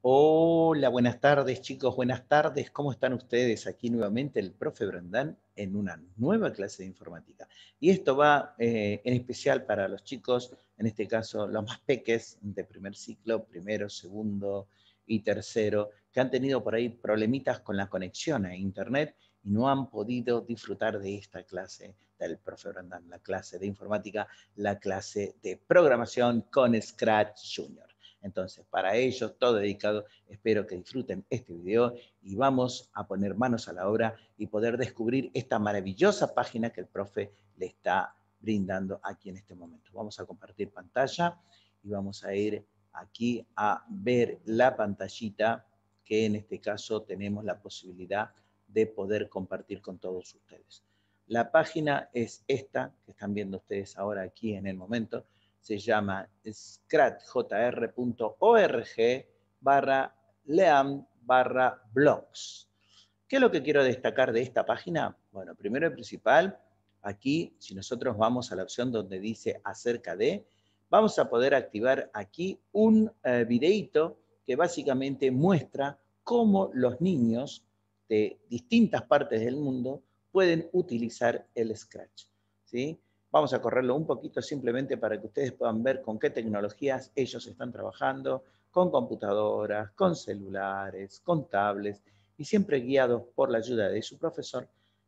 Hola, buenas tardes chicos, buenas tardes. ¿Cómo están ustedes? Aquí nuevamente el profe Brandán en una nueva clase de informática. Y esto va eh, en especial para los chicos, en este caso los más peques de primer ciclo, primero, segundo y tercero, que han tenido por ahí problemitas con la conexión a internet y no han podido disfrutar de esta clase del profe Brandán, la clase de informática, la clase de programación con Scratch Junior. Entonces, para ellos, todo dedicado, espero que disfruten este video y vamos a poner manos a la obra y poder descubrir esta maravillosa página que el profe le está brindando aquí en este momento. Vamos a compartir pantalla y vamos a ir aquí a ver la pantallita que en este caso tenemos la posibilidad de poder compartir con todos ustedes. La página es esta que están viendo ustedes ahora aquí en el momento, se llama scratjr.org barra leam barra blogs. ¿Qué es lo que quiero destacar de esta página? Bueno, primero y principal, aquí, si nosotros vamos a la opción donde dice acerca de, vamos a poder activar aquí un eh, videito que básicamente muestra cómo los niños de distintas partes del mundo pueden utilizar el Scratch. ¿sí? Vamos a correrlo un poquito simplemente para que ustedes puedan ver con qué tecnologías ellos están trabajando, con computadoras, con celulares, con tablets, y siempre guiados por la ayuda de su profesor,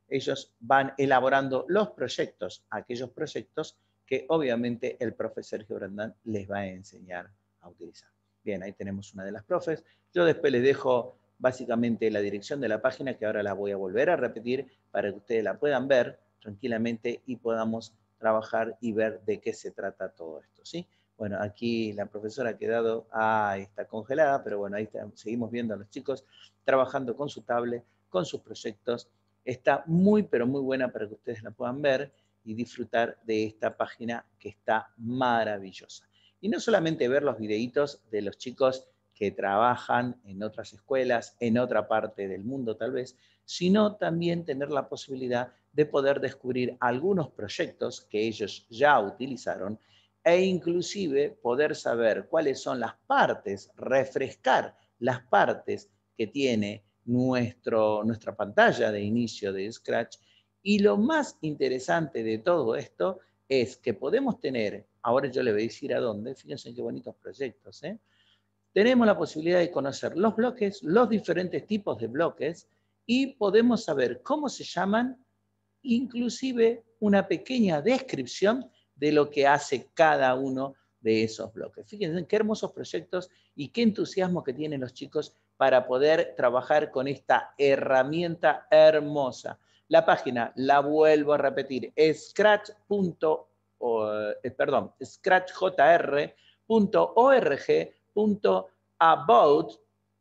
ellos van elaborando los proyectos, aquellos proyectos que obviamente el profesor Brandán les va a enseñar a utilizar. Bien, ahí tenemos una de las profes. Yo después les dejo básicamente la dirección de la página que ahora la voy a volver a repetir para que ustedes la puedan ver tranquilamente y podamos trabajar y ver de qué se trata todo esto, ¿sí? Bueno, aquí la profesora ha quedado, ah, está congelada, pero bueno, ahí seguimos viendo a los chicos trabajando con su tablet, con sus proyectos. Está muy, pero muy buena para que ustedes la puedan ver y disfrutar de esta página que está maravillosa. Y no solamente ver los videitos de los chicos que trabajan en otras escuelas, en otra parte del mundo tal vez, sino también tener la posibilidad de poder descubrir algunos proyectos que ellos ya utilizaron e inclusive poder saber cuáles son las partes, refrescar las partes que tiene nuestro, nuestra pantalla de inicio de Scratch. Y lo más interesante de todo esto es que podemos tener, ahora yo le voy a decir a dónde, fíjense qué bonitos proyectos, ¿eh? tenemos la posibilidad de conocer los bloques, los diferentes tipos de bloques, y podemos saber cómo se llaman inclusive una pequeña descripción de lo que hace cada uno de esos bloques. Fíjense qué hermosos proyectos y qué entusiasmo que tienen los chicos para poder trabajar con esta herramienta hermosa. La página, la vuelvo a repetir, scratch. O, eh,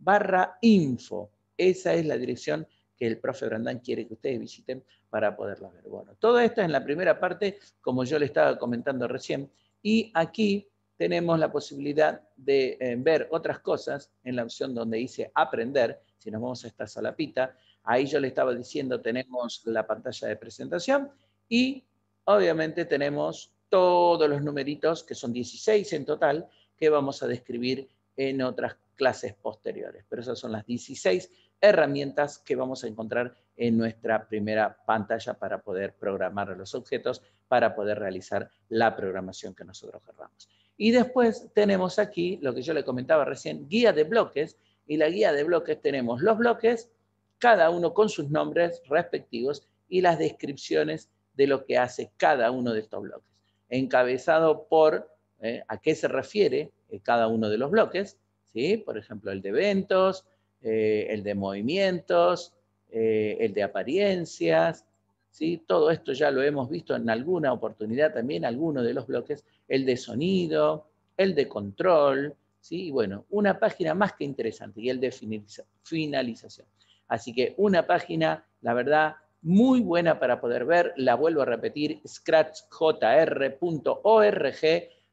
barra info. Esa es la dirección que el profe Brandán quiere que ustedes visiten para poderlas ver. Bueno, todo esto en la primera parte, como yo le estaba comentando recién, y aquí tenemos la posibilidad de eh, ver otras cosas en la opción donde dice aprender, si nos vamos a esta salapita, ahí yo le estaba diciendo tenemos la pantalla de presentación y obviamente tenemos todos los numeritos, que son 16 en total, que vamos a describir en otras clases posteriores. Pero esas son las 16 herramientas que vamos a encontrar en nuestra primera pantalla para poder programar los objetos, para poder realizar la programación que nosotros querramos. Y después tenemos aquí lo que yo le comentaba recién, guía de bloques. Y la guía de bloques tenemos los bloques, cada uno con sus nombres respectivos y las descripciones de lo que hace cada uno de estos bloques. Encabezado por ¿eh? a qué se refiere eh, cada uno de los bloques, ¿sí? por ejemplo, el de eventos, eh, el de movimientos, el de apariencias, ¿sí? todo esto ya lo hemos visto en alguna oportunidad también, alguno de los bloques, el de sonido, el de control, ¿sí? bueno, una página más que interesante, y el de finalización. Así que una página, la verdad, muy buena para poder ver, la vuelvo a repetir, scratchjr.org,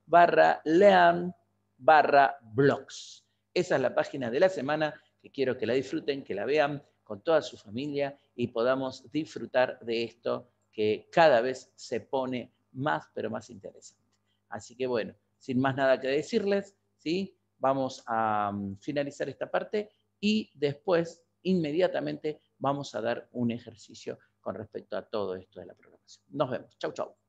barra lean barra blogs. Esa es la página de la semana que quiero que la disfruten, que la vean con toda su familia y podamos disfrutar de esto que cada vez se pone más, pero más interesante. Así que bueno, sin más nada que decirles, ¿sí? vamos a mm, finalizar esta parte y después, inmediatamente, vamos a dar un ejercicio con respecto a todo esto de la programación. Nos vemos. Chau, chau.